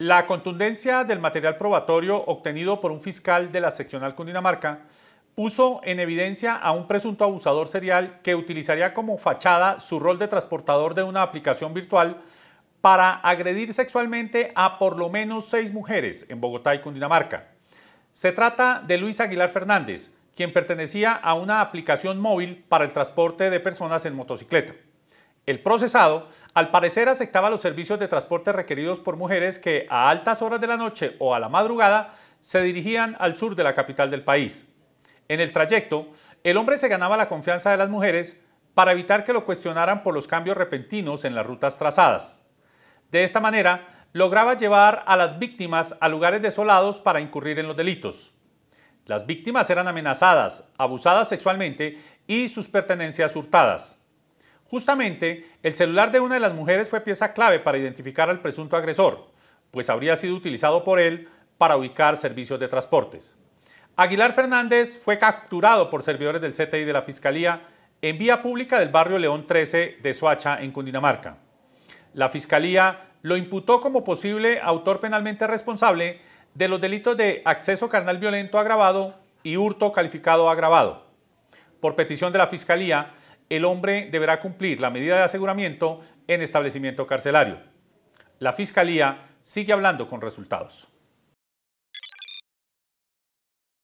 La contundencia del material probatorio obtenido por un fiscal de la seccional Cundinamarca puso en evidencia a un presunto abusador serial que utilizaría como fachada su rol de transportador de una aplicación virtual para agredir sexualmente a por lo menos seis mujeres en Bogotá y Cundinamarca. Se trata de Luis Aguilar Fernández, quien pertenecía a una aplicación móvil para el transporte de personas en motocicleta. El procesado, al parecer, aceptaba los servicios de transporte requeridos por mujeres que a altas horas de la noche o a la madrugada se dirigían al sur de la capital del país. En el trayecto, el hombre se ganaba la confianza de las mujeres para evitar que lo cuestionaran por los cambios repentinos en las rutas trazadas. De esta manera, lograba llevar a las víctimas a lugares desolados para incurrir en los delitos. Las víctimas eran amenazadas, abusadas sexualmente y sus pertenencias hurtadas. Justamente, el celular de una de las mujeres fue pieza clave para identificar al presunto agresor, pues habría sido utilizado por él para ubicar servicios de transportes. Aguilar Fernández fue capturado por servidores del CTI de la Fiscalía en vía pública del barrio León 13 de Soacha, en Cundinamarca. La Fiscalía lo imputó como posible autor penalmente responsable de los delitos de acceso carnal violento agravado y hurto calificado agravado. Por petición de la Fiscalía, el hombre deberá cumplir la medida de aseguramiento en establecimiento carcelario. La Fiscalía sigue hablando con resultados.